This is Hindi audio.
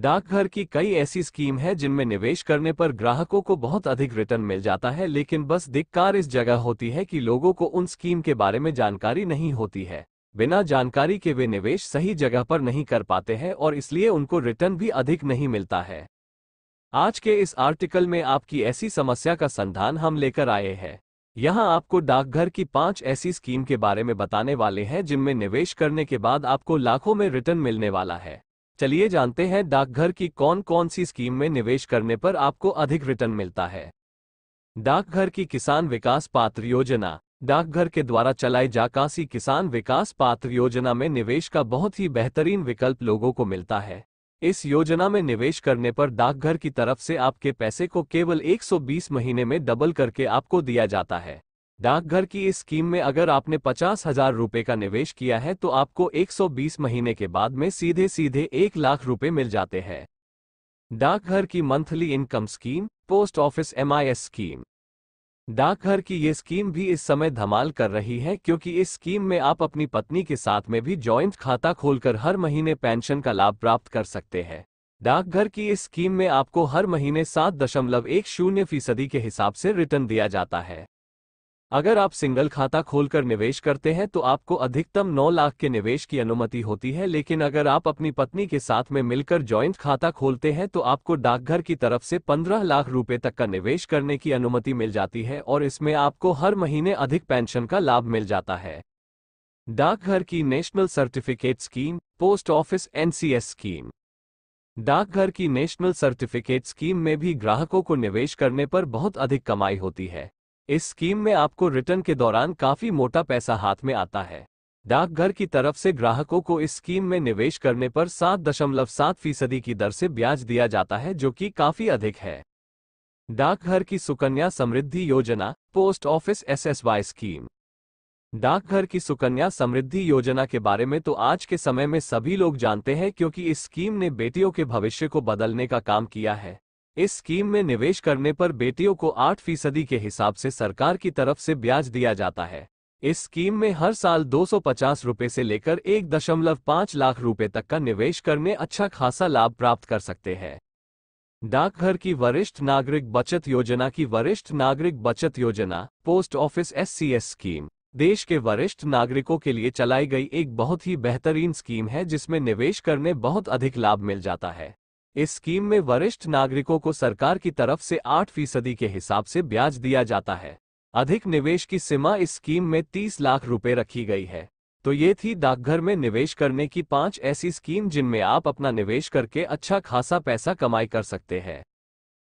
डाकघर की कई ऐसी स्कीम है जिनमें निवेश करने पर ग्राहकों को बहुत अधिक रिटर्न मिल जाता है लेकिन बस दिक्कत इस जगह होती है कि लोगों को उन स्कीम के बारे में जानकारी नहीं होती है बिना जानकारी के वे निवेश सही जगह पर नहीं कर पाते हैं और इसलिए उनको रिटर्न भी अधिक नहीं मिलता है आज के इस आर्टिकल में आपकी ऐसी समस्या का संधान हम लेकर आए हैं यहाँ आपको डाकघर की पांच ऐसी स्कीम के बारे में बताने वाले हैं जिनमें निवेश करने के बाद आपको लाखों में रिटर्न मिलने वाला है चलिए जानते हैं डाकघर की कौन कौन सी स्कीम में निवेश करने पर आपको अधिक रिटर्न मिलता है डाकघर की किसान विकास पात्र योजना डाकघर के द्वारा चलाई जाकासी किसान विकास पात्र योजना में निवेश का बहुत ही बेहतरीन विकल्प लोगों को मिलता है इस योजना में निवेश करने पर डाकघर की तरफ से आपके पैसे को केवल 120 महीने में डबल करके आपको दिया जाता है डाकघर की इस स्कीम में अगर आपने पचास हजार रूपए का निवेश किया है तो आपको 120 महीने के बाद में सीधे सीधे एक लाख रुपए मिल जाते हैं डाकघर की monthly income scheme post office M scheme डाकघर की ये स्कीम भी इस समय धमाल कर रही है क्योंकि इस स्कीम में आप अपनी पत्नी के साथ में भी जॉइंट खाता खोलकर हर महीने पेंशन का लाभ प्राप्त कर सकते हैं डाकघर की इस स्कीम में आपको हर महीने सात दशमलव एक शून्य फीसदी के हिसाब से रिटर्न दिया जाता है अगर आप सिंगल खाता खोलकर निवेश करते हैं तो आपको अधिकतम 9 लाख के निवेश की अनुमति होती है लेकिन अगर आप अपनी पत्नी के साथ में मिलकर जॉइंट खाता खोलते हैं तो आपको डाकघर की तरफ से 15 लाख रुपए तक का निवेश करने की अनुमति मिल जाती है और इसमें आपको हर महीने अधिक पेंशन का लाभ मिल जाता है डाकघर की national certificate scheme post office NCS scheme डाकघर की नेशनल सर्टिफिकेट स्कीम में भी ग्राहकों को निवेश करने पर बहुत अधिक कमाई होती है इस स्कीम में आपको रिटर्न के दौरान काफी मोटा पैसा हाथ में आता है डाकघर की तरफ से ग्राहकों को इस स्कीम में निवेश करने पर सात दशमलव सात फीसदी की दर से ब्याज दिया जाता है जो कि काफी अधिक है डाकघर की सुकन्या समृद्धि योजना पोस्ट ऑफिस एसएसवाई स्कीम डाकघर की सुकन्या समृद्धि योजना के बारे में तो आज के समय में सभी लोग जानते हैं क्योंकि इस स्कीम ने बेटियों के भविष्य को बदलने का काम किया है इस स्कीम में निवेश करने पर बेटियों को आठ फीसदी के हिसाब से सरकार की तरफ से ब्याज दिया जाता है इस स्कीम में हर साल दो सौ से लेकर 1.5 लाख रुपए तक का निवेश करने अच्छा खासा लाभ प्राप्त कर सकते हैं डाकघर की वरिष्ठ नागरिक बचत योजना की वरिष्ठ नागरिक बचत योजना पोस्ट ऑफिस एस स्कीम देश के वरिष्ठ नागरिकों के लिए चलाई गई एक बहुत ही बेहतरीन स्कीम है जिसमें निवेश करने बहुत अधिक लाभ मिल जाता है इस स्कीम में वरिष्ठ नागरिकों को सरकार की तरफ से आठ फीसदी के हिसाब से ब्याज दिया जाता है अधिक निवेश की सीमा इस स्कीम में 30 लाख रुपए रखी गई है तो ये थी डाकघर में निवेश करने की पांच ऐसी स्कीम जिनमें आप अपना निवेश करके अच्छा खासा पैसा कमाई कर सकते हैं